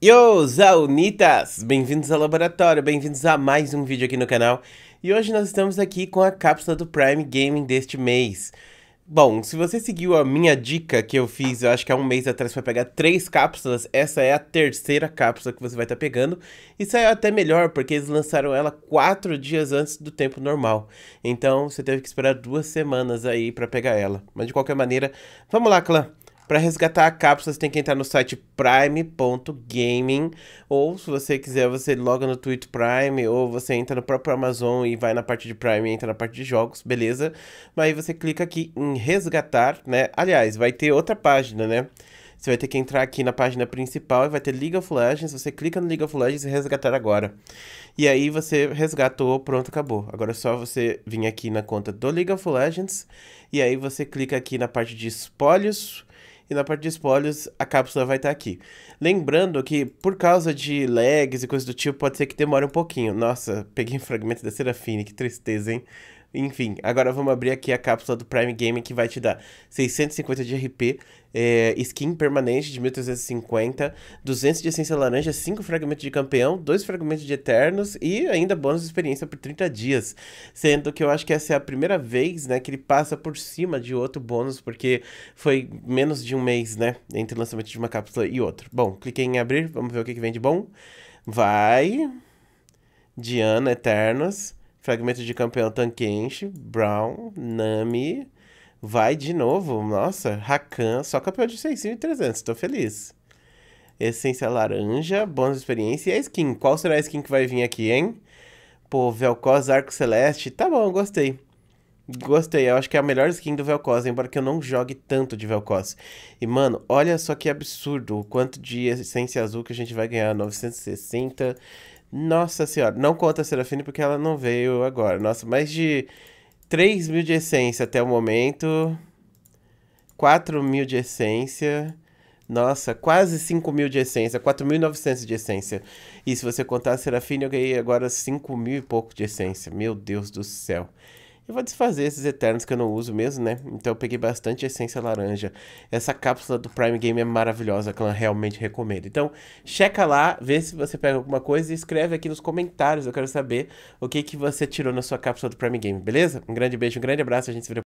Yo, Zaunitas! Bem-vindos ao laboratório, bem-vindos a mais um vídeo aqui no canal. E hoje nós estamos aqui com a cápsula do Prime Gaming deste mês. Bom, se você seguiu a minha dica que eu fiz, eu acho que há um mês atrás, para pegar três cápsulas, essa é a terceira cápsula que você vai estar tá pegando. E saiu até melhor, porque eles lançaram ela quatro dias antes do tempo normal. Então, você teve que esperar duas semanas aí para pegar ela. Mas de qualquer maneira, vamos lá, clã! Para resgatar a cápsula, você tem que entrar no site prime.gaming ou se você quiser, você loga no Twitter Prime ou você entra no próprio Amazon e vai na parte de Prime e entra na parte de jogos, beleza? Mas aí você clica aqui em resgatar, né? Aliás, vai ter outra página, né? Você vai ter que entrar aqui na página principal e vai ter League of Legends. Você clica no League of Legends e resgatar agora. E aí você resgatou, pronto, acabou. Agora é só você vir aqui na conta do League of Legends. E aí você clica aqui na parte de espólios e na parte de spoilers a cápsula vai estar tá aqui. Lembrando que por causa de lags e coisas do tipo, pode ser que demore um pouquinho. Nossa, peguei um fragmento da Serafine, que tristeza, hein? Enfim, agora vamos abrir aqui a cápsula do Prime Game que vai te dar 650 de RP, é, eh, skin permanente de 1350, 200 de essência laranja, 5 fragmentos de campeão, 2 fragmentos de eternos e ainda bônus de experiência por 30 dias. Sendo que eu acho que essa é a primeira vez né, que ele passa por cima de outro bônus, porque foi menos de um mês né, entre o lançamento de uma cápsula e outro. Bom, cliquei em abrir, vamos ver o que, que vem de bom. Vai. Diana Eternos. Fragmento de campeão Tankenshi, Brown, Nami. Vai de novo, nossa, Rakan, só campeão de 600 e 300, tô feliz. Essência laranja, bônus de experiência e a skin. Qual será a skin que vai vir aqui, hein? Pô, velcos Arco Celeste, tá bom, gostei. Gostei, eu acho que é a melhor skin do velcos embora que eu não jogue tanto de velcos E, mano, olha só que absurdo o quanto de essência azul que a gente vai ganhar, 960, nossa senhora, não conta a Serafine porque ela não veio agora. Nossa, mais de 3 mil de essência até o momento. 4 mil de essência. Nossa, quase 5 mil de essência, 4.900 de essência. E se você contar a Serafine, eu ganhei agora 5 mil e pouco de essência. Meu Deus do céu. Eu vou desfazer esses eternos que eu não uso mesmo, né? Então eu peguei bastante essência laranja. Essa cápsula do Prime Game é maravilhosa, que eu realmente recomendo. Então, checa lá, vê se você pega alguma coisa e escreve aqui nos comentários. Eu quero saber o que, que você tirou na sua cápsula do Prime Game, beleza? Um grande beijo, um grande abraço, a gente se vê